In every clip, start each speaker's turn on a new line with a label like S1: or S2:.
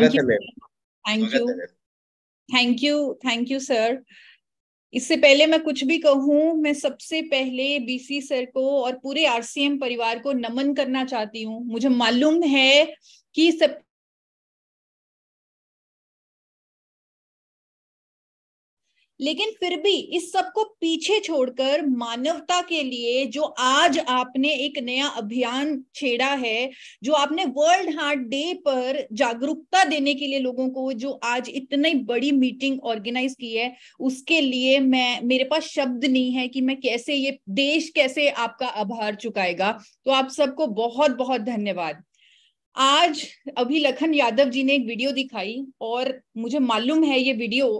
S1: thank you thank you thank you thank you sir इससे पहले मैं कुछ भी कहूं मैं सबसे पहले बीसी सर को और पूरे आरसीएम परिवार को नमन करना चाहती हूं मुझे मालूम है कि सब लेकिन फिर भी इस सब को पीछे छोड़कर मानवता के लिए जो आज आपने एक नया अभियान छेड़ा है जो आपने वर्ल्ड हार्ट डे पर जागरूकता देने के लिए लोगों को जो आज इतनी बड़ी मीटिंग ऑर्गेनाइज की है उसके लिए मैं मेरे पास शब्द नहीं है कि मैं कैसे ये देश कैसे आपका आभार चुकाएगा तो आप सबको बहुत बहुत धन्यवाद आज अभी लखन यादव जी ने एक वीडियो दिखाई और मुझे मालूम है ये वीडियो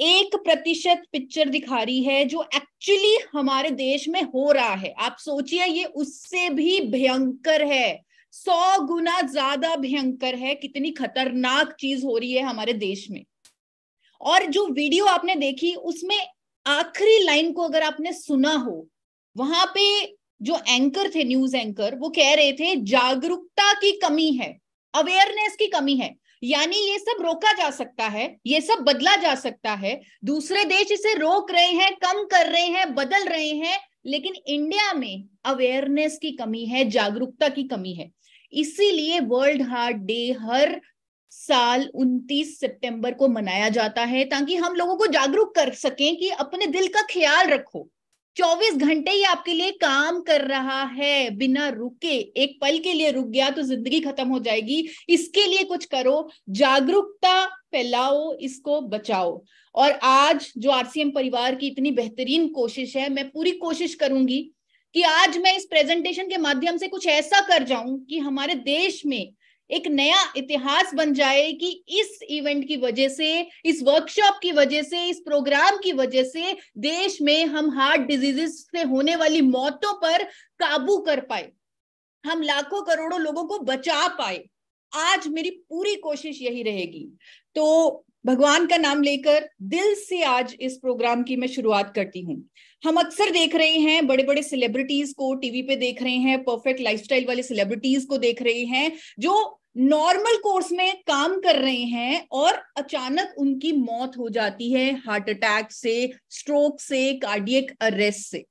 S1: एक प्रतिशत पिक्चर दिखा रही है जो एक्चुअली हमारे देश में हो रहा है आप सोचिए ये उससे भी भयंकर है सौ गुना ज्यादा भयंकर है कितनी खतरनाक चीज हो रही है हमारे देश में और जो वीडियो आपने देखी उसमें आखिरी लाइन को अगर आपने सुना हो वहां पे जो एंकर थे न्यूज एंकर वो कह रहे थे जागरूकता की कमी है अवेयरनेस की कमी है यानी ये सब रोका जा सकता है ये सब बदला जा सकता है दूसरे देश इसे रोक रहे हैं कम कर रहे हैं बदल रहे हैं लेकिन इंडिया में अवेयरनेस की कमी है जागरूकता की कमी है इसीलिए वर्ल्ड हार्ट डे हर साल 29 सितंबर को मनाया जाता है ताकि हम लोगों को जागरूक कर सकें कि अपने दिल का ख्याल रखो चौबीस घंटे ही आपके लिए काम कर रहा है बिना रुके एक पल के लिए रुक गया तो जिंदगी खत्म हो जाएगी इसके लिए कुछ करो जागरूकता फैलाओ इसको बचाओ और आज जो आरसीएम परिवार की इतनी बेहतरीन कोशिश है मैं पूरी कोशिश करूंगी कि आज मैं इस प्रेजेंटेशन के माध्यम से कुछ ऐसा कर जाऊं कि हमारे देश में एक नया इतिहास बन जाए कि इस इवेंट की वजह से इस वर्कशॉप की वजह से इस प्रोग्राम की वजह से देश में हम हार्ट डिजीजेस से होने वाली मौतों पर काबू कर पाए हम लाखों करोड़ों लोगों को बचा पाए आज मेरी पूरी कोशिश यही रहेगी तो भगवान का नाम लेकर दिल से आज इस प्रोग्राम की मैं शुरुआत करती हूँ हम अक्सर देख रहे हैं बड़े बड़े सेलिब्रिटीज को टीवी पे देख रहे हैं परफेक्ट लाइफस्टाइल वाले सेलिब्रिटीज को देख रहे हैं जो नॉर्मल कोर्स में काम कर रहे हैं और अचानक उनकी मौत हो जाती है हार्ट अटैक से स्ट्रोक से कार्डियक अरेस्ट से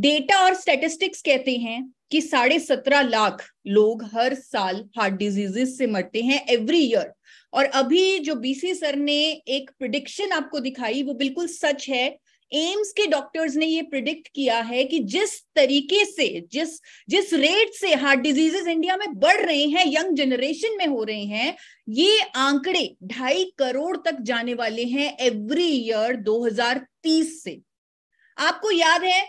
S1: डेटा और स्टेटिस्टिक्स कहते हैं कि साढ़े सत्रह लाख लोग हर साल हार्ट डिजीजेस से मरते हैं एवरी ईयर और अभी जो बीसी सर ने एक प्रिडिक्शन आपको दिखाई वो बिल्कुल सच है एम्स के डॉक्टर्स ने ये प्रिडिक्ट किया है कि जिस तरीके से जिस जिस रेट से हार्ट डिजीजेस इंडिया में बढ़ रहे हैं यंग जनरेशन में हो रहे हैं ये आंकड़े ढाई करोड़ तक जाने वाले हैं एवरी ईयर 2030 से आपको याद है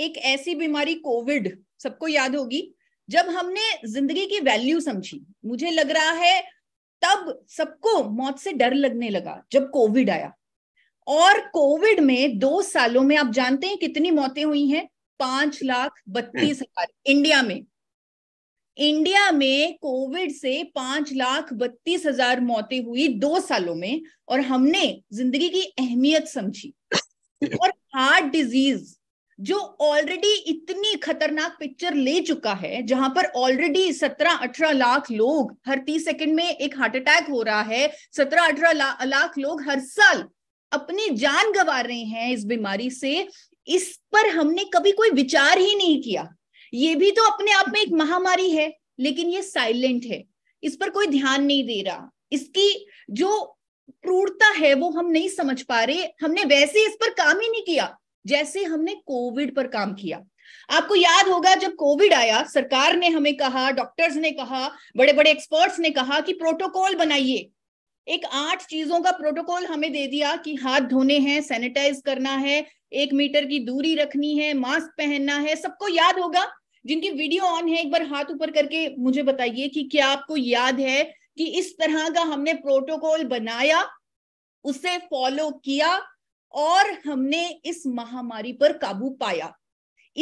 S1: एक ऐसी बीमारी कोविड सबको याद होगी जब हमने जिंदगी की वैल्यू समझी मुझे लग रहा है तब सबको मौत से डर लगने लगा जब कोविड आया और कोविड में दो सालों में आप जानते हैं कितनी मौतें हुई हैं पांच लाख बत्तीस हजार इंडिया में इंडिया में कोविड से पांच लाख बत्तीस हजार मौतें हुई दो सालों में और हमने जिंदगी की अहमियत समझी और हार्ट डिजीज जो ऑलरेडी इतनी खतरनाक पिक्चर ले चुका है जहां पर ऑलरेडी सत्रह अठारह लाख लोग हर तीस सेकंड में एक हार्ट अटैक हो रहा है सत्रह अठारह लाख लोग हर साल अपनी जान गंवा रहे हैं इस बीमारी से इस पर हमने कभी कोई विचार ही नहीं किया ये भी तो अपने आप में एक महामारी है लेकिन ये साइलेंट है इस पर कोई ध्यान नहीं दे रहा इसकी जो क्रूरता है वो हम नहीं समझ पा रहे हमने वैसे इस पर काम ही नहीं किया जैसे हमने कोविड पर काम किया आपको याद होगा जब कोविड आया सरकार ने हमें कहा डॉक्टर्स ने कहा बड़े बड़े एक्सपर्ट्स ने कहा कि प्रोटोकॉल बनाइए एक आठ चीजों का प्रोटोकॉल हमें दे दिया कि हाथ धोने हैं सैनिटाइज करना है एक मीटर की दूरी रखनी है मास्क पहनना है सबको याद होगा जिनकी वीडियो ऑन है एक बार हाथ ऊपर करके मुझे बताइए कि क्या आपको याद है कि इस तरह का हमने प्रोटोकॉल बनाया उसे फॉलो किया और हमने इस महामारी पर काबू पाया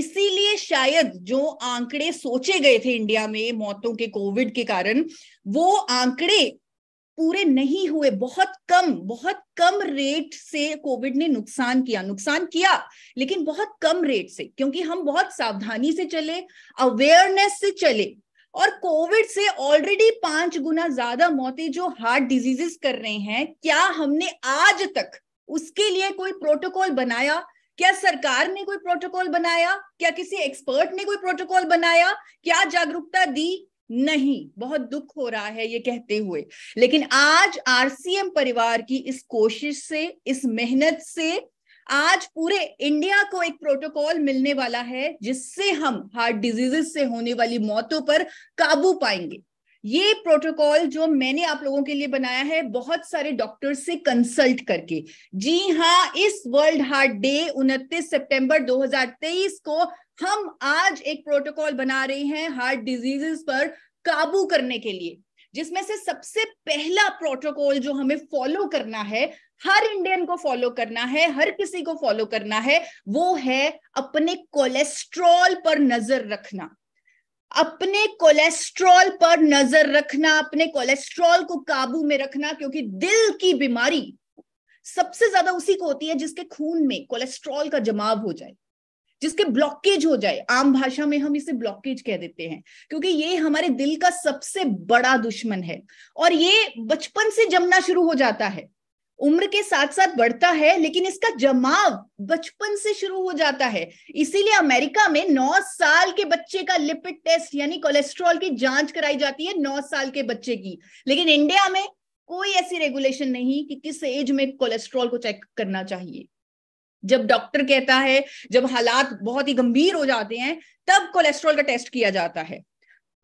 S1: इसीलिए शायद जो आंकड़े सोचे गए थे इंडिया में मौतों के कोविड के कारण वो आंकड़े पूरे नहीं हुए बहुत कम बहुत कम रेट से कोविड ने नुकसान किया नुकसान किया लेकिन बहुत कम रेट से क्योंकि हम बहुत सावधानी से चले अवेयरनेस से चले और कोविड से ऑलरेडी पांच गुना ज्यादा मौतें जो हार्ट डिजीजेस कर रहे हैं क्या हमने आज तक उसके लिए कोई प्रोटोकॉल बनाया क्या सरकार ने कोई प्रोटोकॉल बनाया क्या किसी एक्सपर्ट ने कोई प्रोटोकॉल बनाया क्या जागरूकता दी नहीं बहुत दुख हो रहा है ये कहते हुए लेकिन आज आरसीएम परिवार की इस कोशिश से इस मेहनत से आज पूरे इंडिया को एक प्रोटोकॉल मिलने वाला है जिससे हम हार्ट डिजीजेस से होने वाली मौतों पर काबू पाएंगे ये प्रोटोकॉल जो मैंने आप लोगों के लिए बनाया है बहुत सारे डॉक्टर से कंसल्ट करके जी हाँ इस वर्ल्ड हार्ट डे 29 सितंबर 2023 को हम आज एक प्रोटोकॉल बना रहे हैं हार्ट डिजीजेस पर काबू करने के लिए जिसमें से सबसे पहला प्रोटोकॉल जो हमें फॉलो करना है हर इंडियन को फॉलो करना है हर किसी को फॉलो करना है वो है अपने कोलेस्ट्रॉल पर नजर रखना अपने कोलेस्ट्रॉल पर नजर रखना अपने कोलेस्ट्रॉल को काबू में रखना क्योंकि दिल की बीमारी सबसे ज्यादा उसी को होती है जिसके खून में कोलेस्ट्रॉल का जमाव हो जाए जिसके ब्लॉकेज हो जाए आम भाषा में हम इसे ब्लॉकेज कह देते हैं क्योंकि ये हमारे दिल का सबसे बड़ा दुश्मन है और ये बचपन से जमना शुरू हो जाता है उम्र के साथ साथ बढ़ता है लेकिन इसका जमाव बचपन से शुरू हो जाता है इसीलिए अमेरिका में नौ साल के बच्चे का लिपिड टेस्ट यानी कोलेस्ट्रॉल की जांच कराई जाती है नौ साल के बच्चे की लेकिन इंडिया में कोई ऐसी रेगुलेशन नहीं कि किस एज में कोलेस्ट्रॉल को चेक करना चाहिए जब डॉक्टर कहता है जब हालात बहुत ही गंभीर हो जाते हैं तब कोलेस्ट्रॉल का टेस्ट किया जाता है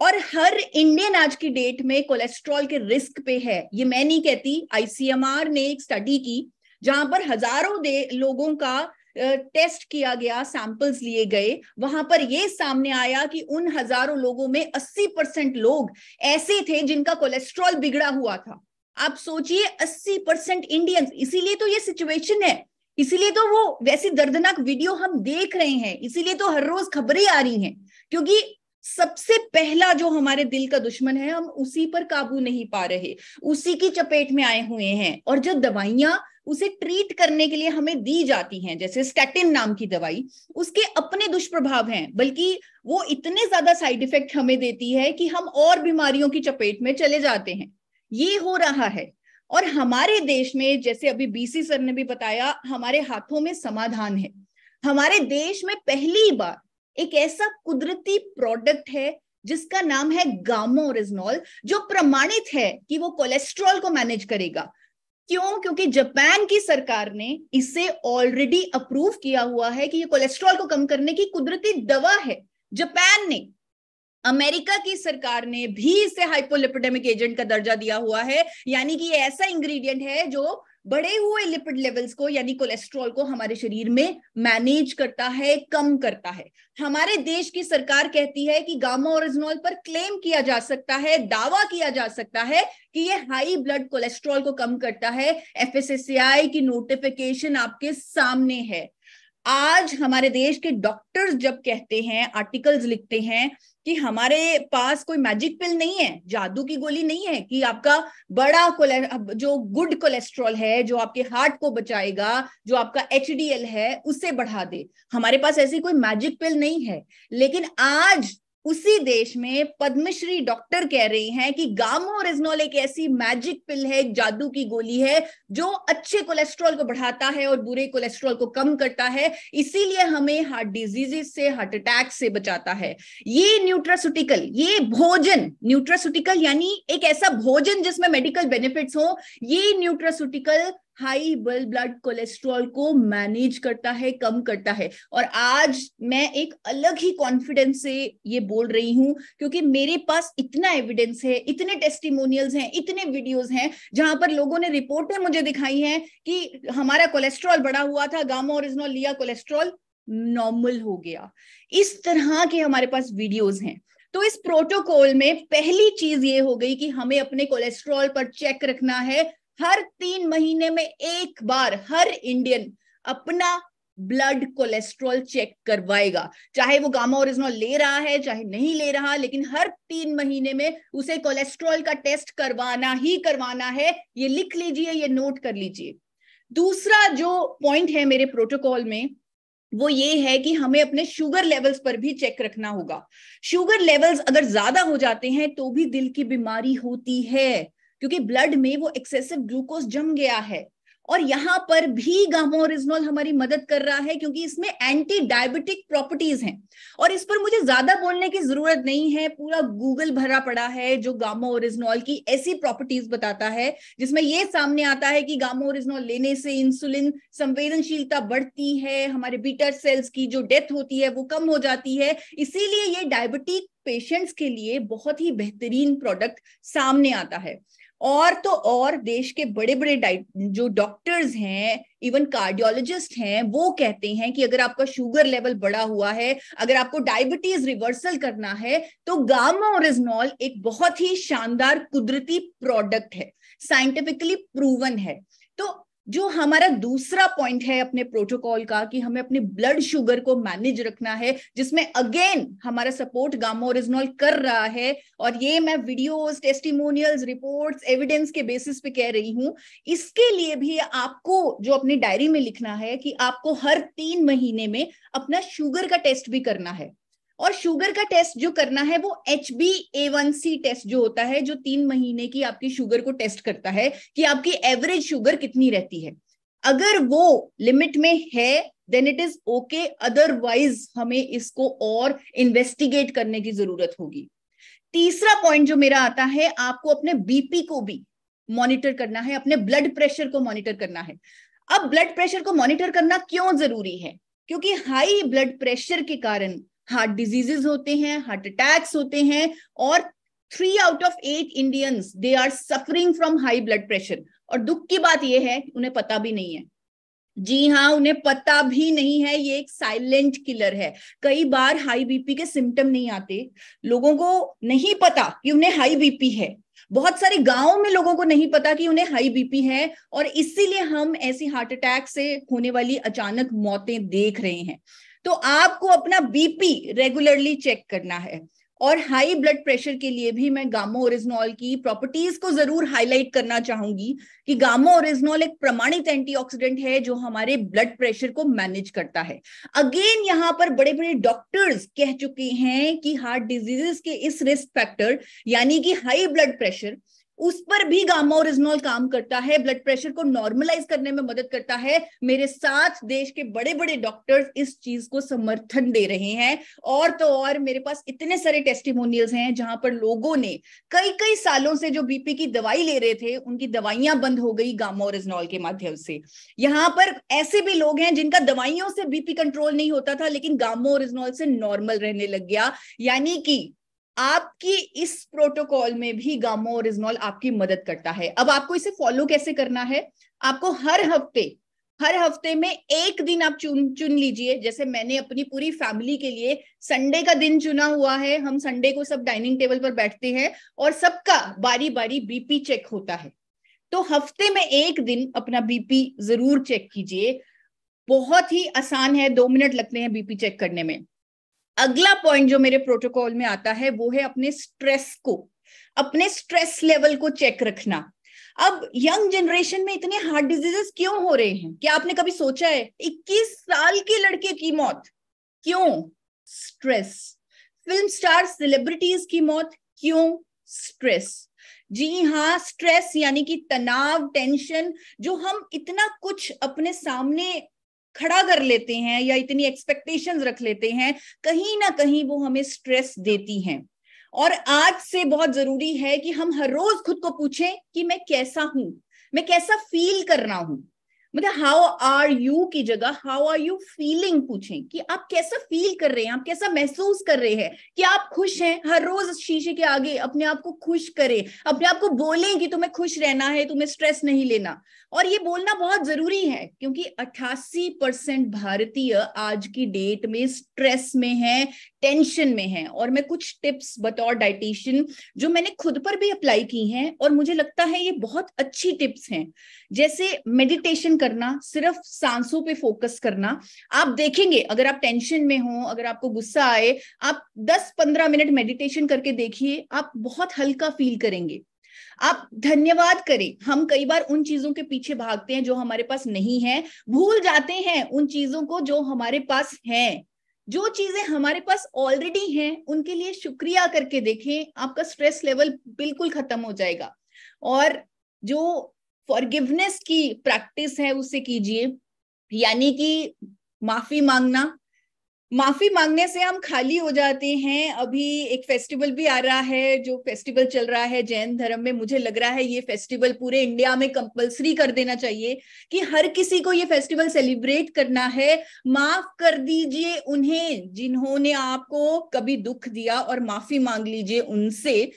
S1: और हर इंडियन आज की डेट में कोलेस्ट्रॉल के रिस्क पे है ये मैं नहीं कहती आईसीएमआर ने एक स्टडी की जहां पर हजारों दे लोगों का टेस्ट किया गया सैंपल्स लिए गए वहां पर यह सामने आया कि उन हजारों लोगों में 80 परसेंट लोग ऐसे थे जिनका कोलेस्ट्रॉल बिगड़ा हुआ था आप सोचिए 80 परसेंट इंडियंस इसीलिए तो ये सिचुएशन है इसीलिए तो वो वैसी दर्दनाक वीडियो हम देख रहे हैं इसीलिए तो हर रोज खबरें आ रही हैं क्योंकि सबसे पहला जो हमारे दिल का दुश्मन है हम उसी पर काबू नहीं पा रहे उसी की चपेट में आए हुए हैं और जो दवाइयां उसे ट्रीट करने के लिए हमें दी जाती हैं जैसे स्टैटिन नाम की दवाई उसके अपने दुष्प्रभाव हैं बल्कि वो इतने ज्यादा साइड इफेक्ट हमें देती है कि हम और बीमारियों की चपेट में चले जाते हैं ये हो रहा है और हमारे देश में जैसे अभी बीसी सर ने भी बताया हमारे हाथों में समाधान है हमारे देश में पहली बार एक ऐसा कुदरती प्रोडक्ट है जिसका नाम है गामो रिजनॉल जो प्रमाणित है कि वो कोलेस्ट्रॉल को मैनेज करेगा क्यों क्योंकि जापान की सरकार ने इसे ऑलरेडी अप्रूव किया हुआ है कि ये कोलेस्ट्रॉल को कम करने की कुदरती दवा है जापान ने अमेरिका की सरकार ने भी इसे हाइपोलिपिडेमिक एजेंट का दर्जा दिया हुआ है यानी कि ये ऐसा इंग्रेडिएंट है जो बढ़े हुए लिपिड लेवल्स को यानी कोलेस्ट्रॉल को हमारे शरीर में मैनेज करता है कम करता है हमारे देश की सरकार कहती है कि गामा ओरिजिनॉल पर क्लेम किया जा सकता है दावा किया जा सकता है कि ये हाई ब्लड कोलेस्ट्रॉल को कम करता है एफएसएसएआई की नोटिफिकेशन आपके सामने है आज हमारे देश के डॉक्टर्स जब कहते हैं आर्टिकल्स लिखते हैं कि हमारे पास कोई मैजिक पिल नहीं है जादू की गोली नहीं है कि आपका बड़ा कोले जो गुड कोलेस्ट्रॉल है जो आपके हार्ट को बचाएगा जो आपका एच है उसे बढ़ा दे हमारे पास ऐसी कोई मैजिक पिल नहीं है लेकिन आज उसी देश में पद्मश्री डॉक्टर कह रही हैं कि गामो रिजनोल एक ऐसी मैजिक पिल है एक जादू की गोली है जो अच्छे कोलेस्ट्रॉल को बढ़ाता है और बुरे कोलेस्ट्रॉल को कम करता है इसीलिए हमें हार्ट डिजीजेस से हार्ट अटैक से बचाता है ये न्यूट्रासुटिकल ये भोजन न्यूट्रासुटिकल यानी एक ऐसा भोजन जिसमें मेडिकल बेनिफिट्स हो ये न्यूट्रासुटिकल हाई ब्लड कोलेस्ट्रॉल को मैनेज करता है कम करता है और आज मैं एक अलग ही कॉन्फिडेंस से ये बोल रही हूँ क्योंकि मेरे पास इतना एविडेंस है इतने टेस्टिमोनियल्स हैं इतने वीडियोस हैं जहां पर लोगों ने रिपोर्टें मुझे दिखाई हैं कि हमारा कोलेस्ट्रॉल बढ़ा हुआ था गामा और इजनॉल लिया कोलेस्ट्रॉल नॉर्मल हो गया इस तरह के हमारे पास वीडियोज हैं तो इस प्रोटोकॉल में पहली चीज ये हो गई कि हमें अपने कोलेस्ट्रॉल पर चेक रखना है हर तीन महीने में एक बार हर इंडियन अपना ब्लड कोलेस्ट्रॉल चेक करवाएगा चाहे वो गामा ओरिजिनल ले रहा है चाहे नहीं ले रहा लेकिन हर तीन महीने में उसे कोलेस्ट्रॉल का टेस्ट करवाना ही करवाना है ये लिख लीजिए ये नोट कर लीजिए दूसरा जो पॉइंट है मेरे प्रोटोकॉल में वो ये है कि हमें अपने शुगर लेवल्स पर भी चेक रखना होगा शुगर लेवल्स अगर ज्यादा हो जाते हैं तो भी दिल की बीमारी होती है क्योंकि ब्लड में वो एक्सेसिव ग्लूकोज जम गया है और यहां पर भी गामोरिजनोल हमारी मदद कर रहा है क्योंकि इसमें एंटी डायबिटिक प्रॉपर्टीज हैं और इस पर मुझे ज्यादा बोलने की जरूरत नहीं है पूरा गूगल भरा पड़ा है जो गामोरिजनोल की ऐसी प्रॉपर्टीज बताता है जिसमें यह सामने आता है कि गामोरिजनोल लेने से इंसुलिन संवेदनशीलता बढ़ती है हमारे बीटर सेल्स की जो डेथ होती है वो कम हो जाती है इसीलिए ये डायबिटिक पेशेंट्स के लिए बहुत ही बेहतरीन प्रोडक्ट सामने आता है और तो और देश के बड़े बड़े जो डॉक्टर्स हैं इवन कार्डियोलॉजिस्ट हैं वो कहते हैं कि अगर आपका शुगर लेवल बड़ा हुआ है अगर आपको डायबिटीज रिवर्सल करना है तो गामा और इजनॉल एक बहुत ही शानदार कुदरती प्रोडक्ट है साइंटिफिकली प्रूवन है तो जो हमारा दूसरा पॉइंट है अपने प्रोटोकॉल का कि हमें अपने ब्लड शुगर को मैनेज रखना है जिसमें अगेन हमारा सपोर्ट गामा ओरिजिनल कर रहा है और ये मैं वीडियोस टेस्टिमोनियल्स रिपोर्ट्स एविडेंस के बेसिस पे कह रही हूं इसके लिए भी आपको जो अपनी डायरी में लिखना है कि आपको हर तीन महीने में अपना शुगर का टेस्ट भी करना है और शुगर का टेस्ट जो करना है वो H B A one C test जो होता है जो तीन महीने की आपकी शुगर को टेस्ट करता है कि आपकी एवरेज शुगर कितनी रहती है अगर वो लिमिट में है then it is okay otherwise हमें इसको और इन्वेस्टिगेट करने की जरूरत होगी तीसरा पॉइंट जो मेरा आता है आपको अपने बीपी को भी मॉनिटर करना है अपने ब्लड प्रेशर को मॉनिटर करना है अब ब्लड प्रेशर को मॉनिटर करना क्यों जरूरी है क्योंकि हाई ब्लड प्रेशर के कारण हार्ट डिजीजेस होते हैं हार्ट अटैक्स होते हैं और three out of eight Indians they are suffering from high blood pressure और दुख की बात यह है उन्हें पता भी नहीं है जी हाँ उन्हें पता भी नहीं है ये एक साइलेंट किलर है कई बार हाई बीपी के सिम्टम नहीं आते लोगों को नहीं पता कि उन्हें हाई बीपी है बहुत सारे गांवों में लोगों को नहीं पता कि उन्हें हाई बीपी है और इसीलिए हम ऐसी हार्ट अटैक से होने वाली अचानक मौतें देख रहे हैं तो आपको अपना बीपी रेगुलरली चेक करना है और हाई ब्लड प्रेशर के लिए भी मैं गामो ओरिजनॉल की प्रॉपर्टीज को जरूर हाईलाइट करना चाहूंगी कि गामो ओरिजनॉल एक प्रमाणित एंटीऑक्सीडेंट है जो हमारे ब्लड प्रेशर को मैनेज करता है अगेन यहां पर बड़े बड़े डॉक्टर्स कह चुके हैं कि हार्ट डिजीजेस के इस रिस्क फैक्टर यानी कि हाई ब्लड प्रेशर उस पर भी गामा और इजनॉल काम करता है ब्लड प्रेशर को नॉर्मलाइज करने में मदद करता है मेरे साथ देश के बड़े बड़े डॉक्टर्स इस चीज को समर्थन दे रहे हैं और तो और मेरे पास इतने सारे टेस्टिमोनियल्स हैं जहां पर लोगों ने कई कई सालों से जो बीपी की दवाई ले रहे थे उनकी दवाइयां बंद हो गई गामा और इजनॉल के माध्यम से यहाँ पर ऐसे भी लोग हैं जिनका दवाइयों से बीपी कंट्रोल नहीं होता था लेकिन गामा और इजनॉल से नॉर्मल रहने लग गया यानी कि आपकी इस प्रोटोकॉल में भी गामो और इजनॉल आपकी मदद करता है अब आपको इसे फॉलो कैसे करना है आपको हर हफ्ते हर हफ्ते में एक दिन आप चुन चुन लीजिए जैसे मैंने अपनी पूरी फैमिली के लिए संडे का दिन चुना हुआ है हम संडे को सब डाइनिंग टेबल पर बैठते हैं और सबका बारी बारी बीपी चेक होता है तो हफ्ते में एक दिन अपना बीपी जरूर चेक कीजिए बहुत ही आसान है दो मिनट लगते हैं बीपी चेक करने में अगला पॉइंट जो मेरे प्रोटोकॉल में आता है वो है अपने स्ट्रेस को अपने स्ट्रेस लेवल को चेक रखना अब यंग जनरेशन में इतने हार्ट डिजीजेस क्यों हो रहे हैं क्या आपने कभी सोचा है 21 साल के लड़के की मौत क्यों स्ट्रेस फिल्म स्टार सेलिब्रिटीज की मौत क्यों स्ट्रेस जी हाँ स्ट्रेस यानी कि तनाव टेंशन जो हम इतना कुछ अपने सामने खड़ा कर लेते हैं या इतनी एक्सपेक्टेशंस रख लेते हैं कहीं ना कहीं वो हमें स्ट्रेस देती हैं और आज से बहुत जरूरी है कि हम हर रोज खुद को पूछें कि मैं कैसा हूं मैं कैसा फील कर रहा हूं मतलब हाउ आर यू की जगह हाउ आर यू फीलिंग पूछें कि आप कैसा फील कर रहे हैं आप कैसा महसूस कर रहे हैं कि आप खुश हैं हर रोज शीशे के आगे अपने आप को खुश करें अपने आप को बोलें कि तुम्हें खुश रहना है तुम्हें स्ट्रेस नहीं लेना और ये बोलना बहुत जरूरी है क्योंकि 88 परसेंट भारतीय आज की डेट में स्ट्रेस में है टेंशन में है और मैं कुछ टिप्स बतौर डाइटिशियन जो मैंने खुद पर भी अप्लाई की हैं और मुझे लगता है ये बहुत अच्छी टिप्स हैं जैसे मेडिटेशन करना सिर्फ सांसों पे फोकस करना आप देखेंगे अगर आप टेंशन में हो अगर आपको गुस्सा आए आप 10-15 मिनट मेडिटेशन करके देखिए आप बहुत हल्का फील करेंगे आप धन्यवाद करें हम कई बार उन चीजों के पीछे भागते हैं जो हमारे पास नहीं है भूल जाते हैं उन चीजों को जो हमारे पास है जो चीजें हमारे पास ऑलरेडी हैं उनके लिए शुक्रिया करके देखें आपका स्ट्रेस लेवल बिल्कुल खत्म हो जाएगा और जो फॉरगिवनेस की प्रैक्टिस है उसे कीजिए यानी कि माफी मांगना माफी मांगने से हम खाली हो जाते हैं अभी एक फेस्टिवल भी आ रहा है जो फेस्टिवल चल रहा है जैन धर्म में मुझे लग रहा है ये फेस्टिवल पूरे इंडिया में कंपलसरी कर देना चाहिए कि हर किसी को ये फेस्टिवल सेलिब्रेट करना है माफ कर दीजिए उन्हें जिन्होंने आपको कभी दुख दिया और माफी मांग लीजिए उनसे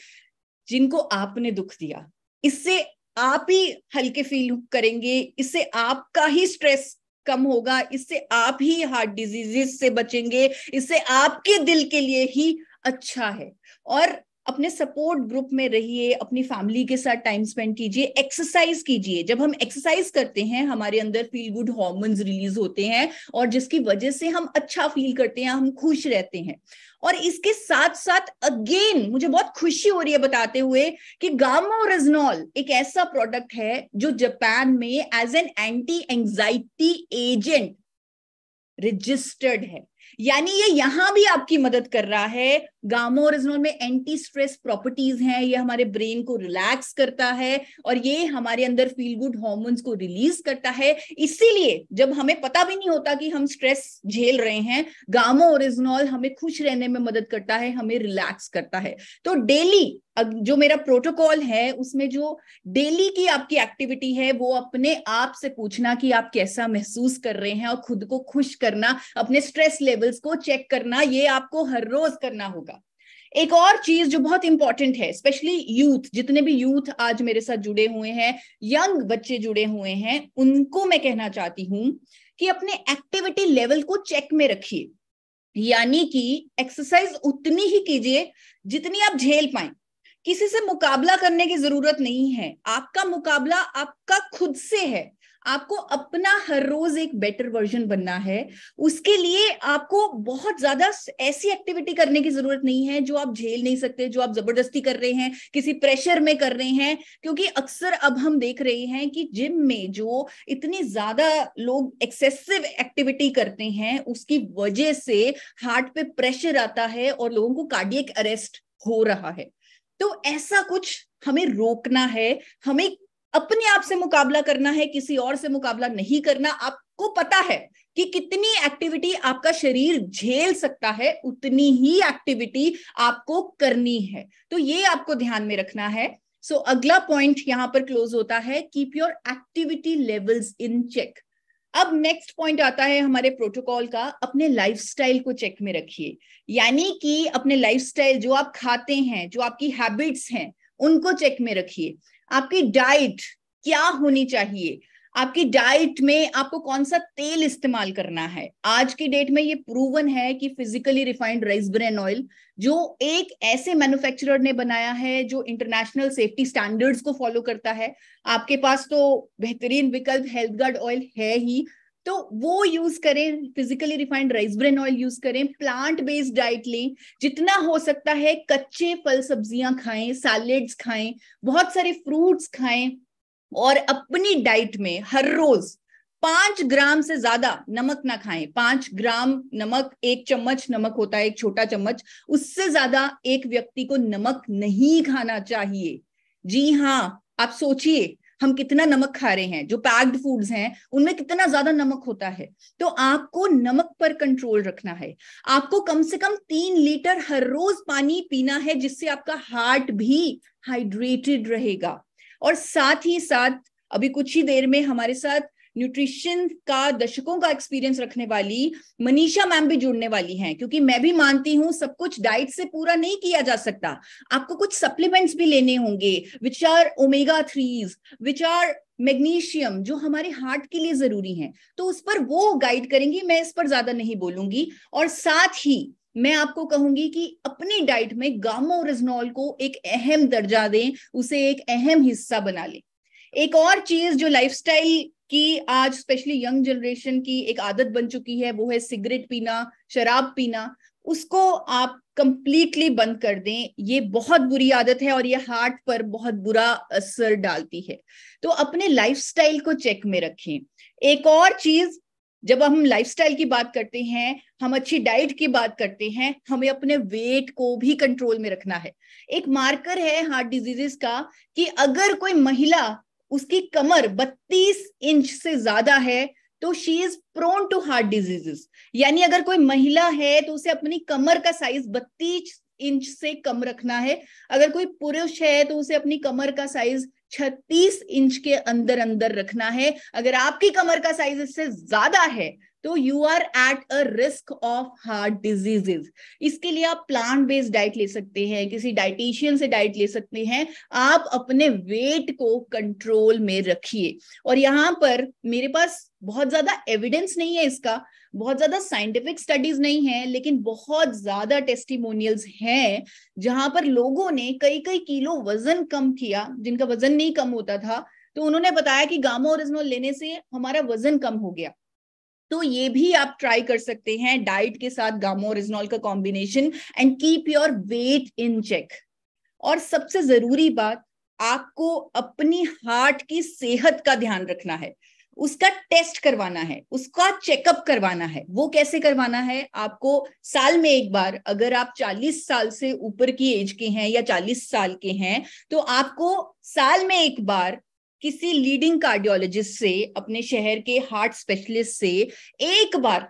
S1: जिनको आपने दुख दिया इससे आप ही हल्के फील करेंगे इससे आपका ही स्ट्रेस कम होगा इससे आप ही हार्ट डिजीजेस से बचेंगे इससे आपके दिल के लिए ही अच्छा है और अपने सपोर्ट ग्रुप में रहिए अपनी फैमिली के साथ टाइम स्पेंड कीजिए एक्सरसाइज कीजिए जब हम एक्सरसाइज करते हैं हमारे अंदर फील गुड हॉर्मोन्स रिलीज होते हैं और जिसकी वजह से हम अच्छा फील करते हैं हम खुश रहते हैं और इसके साथ साथ अगेन मुझे बहुत खुशी हो रही है बताते हुए कि गामो रेजनॉल एक ऐसा प्रोडक्ट है जो जापान में as an anti anxiety agent registered है यानी ये यहां भी आपकी मदद कर रहा है गामो ओरिजिनल में एंटी स्ट्रेस प्रॉपर्टीज हैं ये हमारे ब्रेन को रिलैक्स करता है और ये हमारे अंदर फील गुड हॉर्मोन्स को रिलीज करता है इसीलिए जब हमें पता भी नहीं होता कि हम स्ट्रेस झेल रहे हैं गामो ओरिजिनल हमें खुश रहने में मदद करता है हमें रिलैक्स करता है तो डेली जो मेरा प्रोटोकॉल है उसमें जो डेली की आपकी एक्टिविटी है वो अपने आप से पूछना कि आप कैसा महसूस कर रहे हैं और खुद को खुश करना अपने स्ट्रेस लेवल्स को चेक करना ये आपको हर रोज करना होगा एक और चीज जो बहुत इंपॉर्टेंट है स्पेशली यूथ जितने भी यूथ आज मेरे साथ जुड़े हुए हैं यंग बच्चे जुड़े हुए हैं उनको मैं कहना चाहती हूं कि अपने एक्टिविटी लेवल को चेक में रखिए यानी कि एक्सरसाइज उतनी ही कीजिए जितनी आप झेल पाए किसी से मुकाबला करने की जरूरत नहीं है आपका मुकाबला आपका खुद से है आपको अपना हर रोज एक बेटर वर्जन बनना है उसके लिए आपको बहुत ज्यादा ऐसी एक्टिविटी करने की जरूरत नहीं है जो आप झेल नहीं सकते जो आप जबरदस्ती कर रहे हैं किसी प्रेशर में कर रहे हैं क्योंकि अक्सर अब हम देख रहे हैं कि जिम में जो इतनी ज्यादा लोग एक्सेसिव एक्टिविटी करते हैं उसकी वजह से हार्ट पे प्रेशर आता है और लोगों को कार्डियक अरेस्ट हो रहा है तो ऐसा कुछ हमें रोकना है हमें अपने आप से मुकाबला करना है किसी और से मुकाबला नहीं करना आपको पता है कि कितनी एक्टिविटी आपका शरीर झेल सकता है उतनी ही एक्टिविटी आपको करनी है तो ये आपको ध्यान में रखना है सो so, अगला पॉइंट यहां पर क्लोज होता है keep your activity levels in check अब नेक्स्ट पॉइंट आता है हमारे प्रोटोकॉल का अपने लाइफस्टाइल को चेक में रखिए यानी कि अपने लाइफस्टाइल जो आप खाते हैं जो आपकी हैबिट्स हैं उनको चेक में रखिए आपकी डाइट क्या होनी चाहिए आपकी डाइट में आपको कौन सा तेल इस्तेमाल करना है आज की डेट में ये प्रूवन है कि physically refined rice bran oil जो एक ऐसे मैन्युफैक्चरर ने बनाया है जो इंटरनेशनल सेफ्टी स्टैंडर्ड्स को फॉलो करता है आपके पास तो बेहतरीन विकल्प हेल्थ गार्ड ऑयल है ही तो वो यूज करें physically refined rice bran oil use करें प्लांट बेस्ड डाइट लें जितना हो सकता है कच्चे फल सब्जियां खाएं सैलेड्स खाएं बहुत सारे फ्रूट्स खाएं और अपनी डाइट में हर रोज पांच ग्राम से ज्यादा नमक ना खाएं पांच ग्राम नमक एक चम्मच नमक होता है एक छोटा चम्मच उससे ज्यादा एक व्यक्ति को नमक नहीं खाना चाहिए जी हाँ आप सोचिए हम कितना नमक खा रहे हैं जो पैक्ड फूड्स हैं उनमें कितना ज्यादा नमक होता है तो आपको नमक पर कंट्रोल रखना है आपको कम से कम तीन लीटर हर रोज पानी पीना है जिससे आपका हार्ट भी हाइड्रेटेड रहेगा और साथ ही साथ अभी कुछ ही देर में हमारे साथ न्यूट्रिशन का दशकों का एक्सपीरियंस रखने वाली मनीषा मैम भी जुड़ने वाली हैं क्योंकि मैं भी मानती हूं सब कुछ डाइट से पूरा नहीं किया जा सकता आपको कुछ सप्लीमेंट्स भी लेने होंगे which are omega threes which are magnesium जो हमारे हार्ट के लिए जरूरी है तो उस पर वो गाइड करेंगी मैं इस पर ज्यादा नहीं बोलूंगी और साथ ही मैं आपको कहूंगी कि अपनी डाइट में गामो रिजनॉल को एक अहम दर्जा दें उसे एक अहम हिस्सा बना लें एक और चीज जो लाइफस्टाइल की आज स्पेशली यंग जनरेशन की एक आदत बन चुकी है वो है सिगरेट पीना शराब पीना उसको आप कंप्लीटली बंद कर दें ये बहुत बुरी आदत है और ये हार्ट पर बहुत बुरा असर डालती है तो अपने लाइफस्टाइल को चेक में रखें एक और चीज जब हम लाइफस्टाइल की बात करते हैं हम अच्छी डाइट की बात करते हैं हमें अपने वेट को भी कंट्रोल में रखना है एक मार्कर है हार्ट डिजीजेस का कि अगर कोई महिला उसकी कमर 32 इंच से ज्यादा है तो she is prone to heart diseases यानी अगर कोई महिला है तो उसे अपनी कमर का साइज बत्तीस इंच से कम रखना है अगर कोई पुरुष है तो उसे अपनी कमर का साइज 36 इंच के अंदर अंदर रखना है अगर आपकी कमर का साइज इससे ज्यादा है तो you are at a risk of heart diseases इसके लिए आप प्लांट बेस्ड डाइट ले सकते हैं किसी डाइटिशियन से डाइट ले सकते हैं आप अपने वेट को कंट्रोल में रखिए और यहाँ पर मेरे पास बहुत ज्यादा एविडेंस नहीं है इसका बहुत ज्यादा साइंटिफिक स्टडीज नहीं है लेकिन बहुत ज्यादा टेस्टिमोनियल्स हैं जहां पर लोगों ने कई कई किलो वजन कम किया जिनका वजन नहीं कम होता था तो उन्होंने बताया कि गामा ओरिजिनल लेने से हमारा वजन कम हो गया तो ये भी आप ट्राई कर सकते हैं डाइट के साथ गामो रिजनॉल का combination and keep your weight in check और सबसे जरूरी बात आपको अपनी हार्ट की सेहत का ध्यान रखना है उसका टेस्ट करवाना है उसका चेकअप करवाना है वो कैसे करवाना है आपको साल में एक बार अगर आप 40 साल से ऊपर की एज के हैं या 40 साल के हैं तो आपको साल में एक बार किसी लीडिंग कार्डियोलॉजिस्ट से अपने शहर के हार्ट स्पेशलिस्ट से एक बार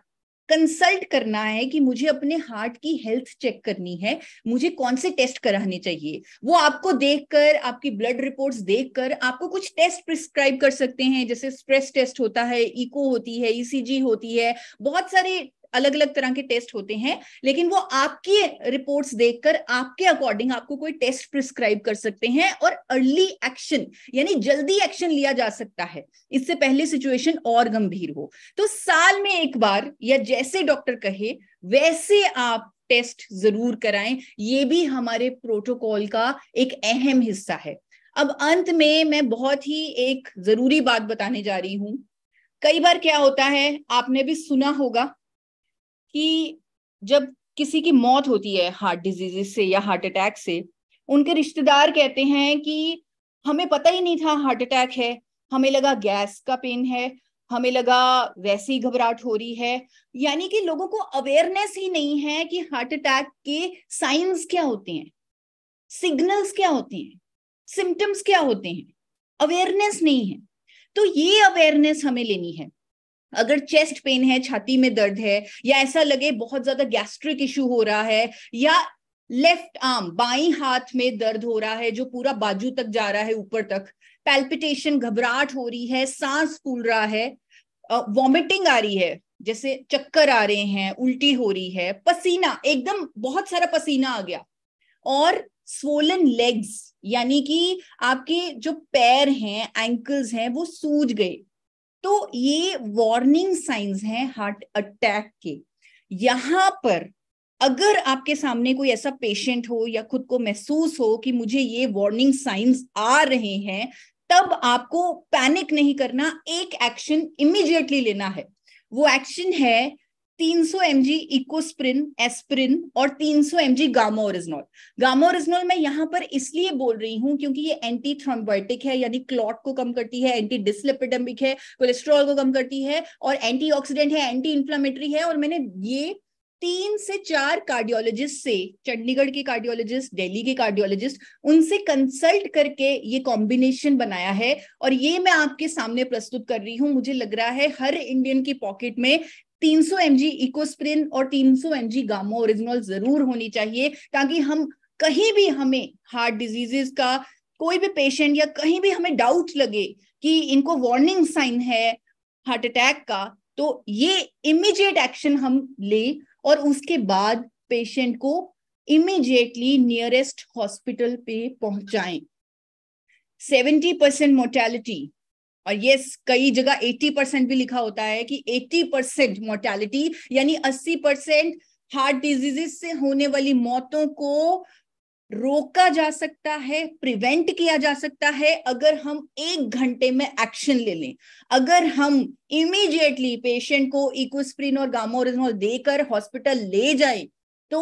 S1: कंसल्ट करना है कि मुझे अपने हार्ट की हेल्थ चेक करनी है मुझे कौन से टेस्ट कराने चाहिए वो आपको देखकर आपकी ब्लड रिपोर्ट्स देखकर आपको कुछ टेस्ट प्रिस्क्राइब कर सकते हैं जैसे स्ट्रेस टेस्ट होता है इको होती है ईसीजी e होती है बहुत सारे अलग अलग तरह के टेस्ट होते हैं लेकिन वो आपकी रिपोर्ट्स देखकर आपके अकॉर्डिंग आपको कोई टेस्ट प्रिस्क्राइब कर सकते हैं और अर्ली एक्शन यानी जल्दी एक्शन लिया जा सकता है इससे पहले सिचुएशन और गंभीर हो तो साल में एक बार या जैसे डॉक्टर कहे वैसे आप टेस्ट जरूर कराएं ये भी हमारे प्रोटोकॉल का एक अहम हिस्सा है अब अंत में मैं बहुत ही एक जरूरी बात बताने जा रही हूं कई बार क्या होता है आपने भी सुना होगा कि जब किसी की मौत होती है हार्ट डिजीजेस से या हार्ट अटैक से उनके रिश्तेदार कहते हैं कि हमें पता ही नहीं था हार्ट अटैक है हमें लगा गैस का पेन है हमें लगा वैसे ही घबराहट हो रही है यानी कि लोगों को अवेयरनेस ही नहीं है कि हार्ट अटैक के साइंस क्या होते हैं सिग्नल्स क्या होते हैं सिम्टम्स क्या होते हैं अवेयरनेस नहीं है तो ये अवेयरनेस हमें लेनी है अगर चेस्ट पेन है छाती में दर्द है या ऐसा लगे बहुत ज्यादा गैस्ट्रिक इश्यू हो रहा है या लेफ्ट आर्म बाई हाथ में दर्द हो रहा है जो पूरा बाजू तक जा रहा है ऊपर तक पैल्पिटेशन घबराहट हो रही है सांस फूल रहा है वॉमिटिंग आ रही है जैसे चक्कर आ रहे हैं उल्टी हो रही है पसीना एकदम बहुत सारा पसीना आ गया और स्वोलन लेग्स यानी कि आपके जो पैर हैं एंकल्स हैं वो सूज गए तो ये वार्निंग साइंस हैं हार्ट अटैक के यहां पर अगर आपके सामने कोई ऐसा पेशेंट हो या खुद को महसूस हो कि मुझे ये वार्निंग साइंस आ रहे हैं तब आपको पैनिक नहीं करना एक एक्शन इमीडिएटली लेना है वो एक्शन है 300 सौ एम जी इकोस्प्रिन एस्प्रिन और 300 सौ एम जी गामोरिजनॉल ओरिजनॉल मैं यहाँ पर इसलिए बोल रही हूँ क्योंकि ये एंटी थ्रोम्बोटिक है यानी क्लॉट को कम करती है एंटी डिसलिपिडेमिक है कोलेस्ट्रॉल को कम करती है और एंटीऑक्सीडेंट है एंटी इंफ्लामेटरी है और मैंने ये तीन से चार कार्डियोलॉजिस्ट से चंडीगढ़ के कार्डियोलॉजिस्ट दिल्ली के कार्डियोलॉजिस्ट उनसे कंसल्ट करके ये कॉम्बिनेशन बनाया है और ये मैं आपके सामने प्रस्तुत कर रही हूं मुझे लग रहा है हर इंडियन की पॉकेट में 300 सौ एम जी इकोस्प्रिन और 300 सौ एम जी गामो ओरिजिनल जरूर होनी चाहिए ताकि हम कहीं भी हमें हार्ट डिजीजेस का कोई भी पेशेंट या कहीं भी हमें डाउट लगे कि इनको वार्निंग साइन है हार्ट अटैक का तो ये इमीडिएट एक्शन हम ले और उसके बाद पेशेंट को इमीडिएटली नियरेस्ट हॉस्पिटल पे पहुंचाएं 70 परसेंट मोर्टेलिटी और ये कई जगह 80 परसेंट भी लिखा होता है कि 80 परसेंट मोर्टैलिटी यानी 80 परसेंट हार्ट डिजीजेस से होने वाली मौतों को रोका जा सकता है प्रिवेंट किया जा सकता है अगर हम एक घंटे में एक्शन ले लें अगर हम इमीडिएटली पेशेंट को इकोस्प्रिन और गामोरेजोल देकर हॉस्पिटल ले जाए तो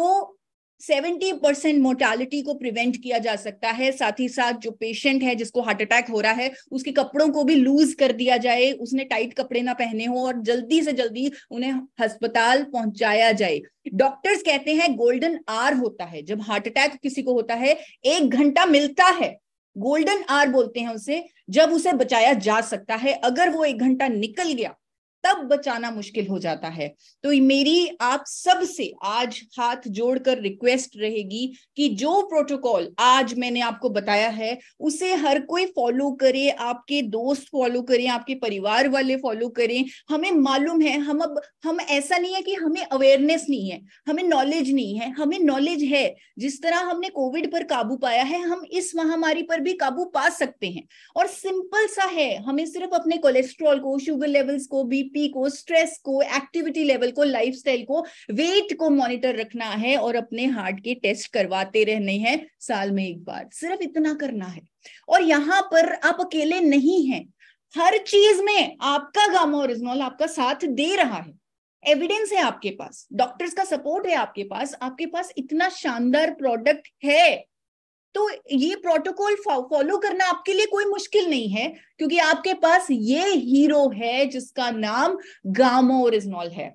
S1: सेवेंटी परसेंट मोर्टालिटी को प्रिवेंट किया जा सकता है साथ ही साथ जो पेशेंट है जिसको हार्ट अटैक हो रहा है उसके कपड़ों को भी लूज कर दिया जाए उसने टाइट कपड़े ना पहने हो और जल्दी से जल्दी उन्हें अस्पताल पहुंचाया जाए डॉक्टर्स कहते हैं गोल्डन आर होता है जब हार्ट अटैक किसी को होता है एक घंटा मिलता है गोल्डन आर बोलते हैं उसे जब उसे बचाया जा सकता है अगर वो एक घंटा निकल गया तब बचाना मुश्किल हो जाता है तो मेरी आप सब से आज हाथ जोड़कर रिक्वेस्ट रहेगी कि जो प्रोटोकॉल आज मैंने आपको बताया है उसे हर कोई फॉलो करे आपके दोस्त फॉलो करें आपके परिवार वाले फॉलो करें हमें मालूम है हम अब हम ऐसा नहीं है कि हमें अवेयरनेस नहीं है हमें नॉलेज नहीं है हमें नॉलेज है जिस तरह हमने कोविड पर काबू पाया है हम इस महामारी पर भी काबू पा सकते हैं और सिंपल सा है हमें सिर्फ अपने कोलेस्ट्रॉल को शुगर लेवल्स को भी बीपी को स्ट्रेस को एक्टिविटी लेवल को लाइफस्टाइल को वेट को मॉनिटर रखना है और अपने हार्ट के टेस्ट करवाते रहने हैं साल में एक बार सिर्फ इतना करना है और यहाँ पर आप अकेले नहीं हैं हर चीज में आपका गामा आपका साथ दे रहा है एविडेंस है आपके पास डॉक्टर्स का सपोर्ट है आपके पास आपके पास इतना शानदार प्रोडक्ट है तो ये प्रोटोकॉल फॉलो करना आपके लिए कोई मुश्किल नहीं है क्योंकि आपके पास ये हीरो है जिसका नाम गामो ओरिजिनल है